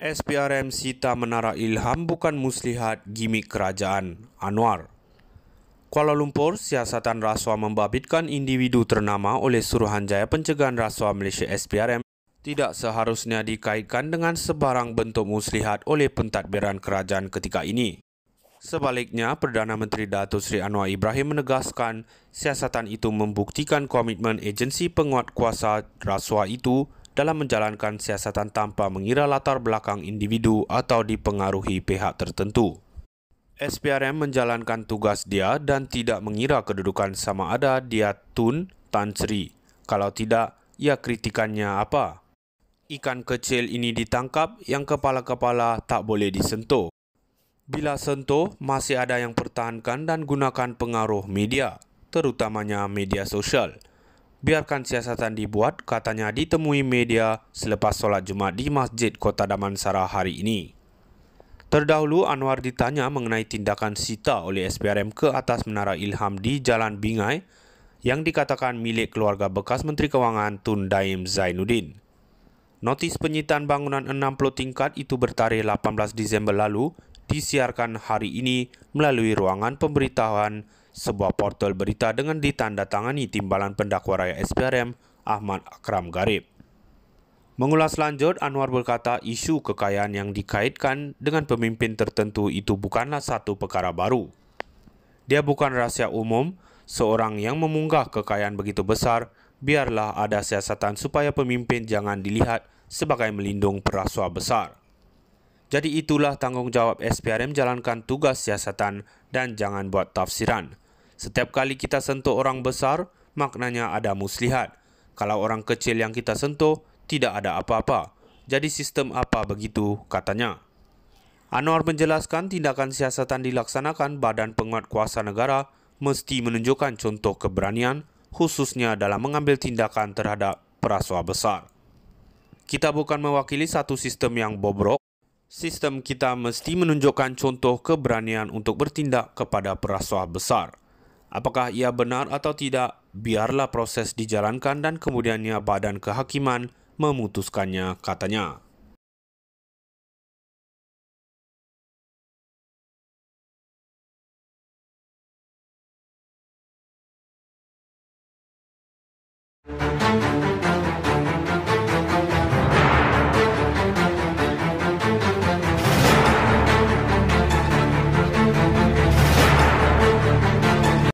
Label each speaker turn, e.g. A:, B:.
A: SPRM Sita Menara Ilham bukan muslihat gimmick kerajaan Anwar. Kuala Lumpur, siasatan rasuah membabitkan individu ternama oleh Suruhanjaya Pencegahan Rasuah Malaysia SPRM tidak seharusnya dikaitkan dengan sebarang bentuk muslihat oleh pentadbiran kerajaan ketika ini. Sebaliknya, Perdana Menteri Dato Sri Anwar Ibrahim menegaskan siasatan itu membuktikan komitmen agensi penguat kuasa rasuah itu dalam menjalankan siasatan tanpa mengira latar belakang individu atau dipengaruhi pihak tertentu. SPRM menjalankan tugas dia dan tidak mengira kedudukan sama ada dia Tun Tan Sri. Kalau tidak, ia kritikannya apa? Ikan kecil ini ditangkap yang kepala-kepala tak boleh disentuh. Bila sentuh, masih ada yang pertahankan dan gunakan pengaruh media, terutamanya media sosial biarkan siasatan dibuat, katanya ditemui media selepas solat Jumaat di Masjid Kota Damansara hari ini. Terdahulu, Anwar ditanya mengenai tindakan sita oleh SPRM ke atas Menara Ilham di Jalan Bingai yang dikatakan milik keluarga bekas Menteri Kewangan Tun Daim Zainuddin. Notis penyitaan bangunan 60 tingkat itu bertarikh 18 Disember lalu disiarkan hari ini melalui ruangan pemberitahuan sebuah portal berita dengan ditandatangani timbalan pendakwa raya SPRM Ahmad Akram Garib. Mengulas lanjut, Anwar berkata isu kekayaan yang dikaitkan dengan pemimpin tertentu itu bukanlah satu perkara baru. Dia bukan rahsia umum, seorang yang memunggah kekayaan begitu besar, biarlah ada siasatan supaya pemimpin jangan dilihat sebagai melindung perasua besar. Jadi itulah tanggungjawab SPRM jalankan tugas siasatan dan jangan buat tafsiran. Setiap kali kita sentuh orang besar, maknanya ada muslihat. Kalau orang kecil yang kita sentuh, tidak ada apa-apa. Jadi sistem apa begitu, katanya. Anwar menjelaskan tindakan siasatan dilaksanakan Badan Penguat Kuasa Negara mesti menunjukkan contoh keberanian, khususnya dalam mengambil tindakan terhadap perasua besar. Kita bukan mewakili satu sistem yang bobrok, sistem kita mesti menunjukkan contoh keberanian untuk bertindak kepada perasuah besar. Apakah ia benar atau tidak, biarlah proses dijalankan dan kemudiannya badan kehakiman memutuskannya, katanya. Thank you.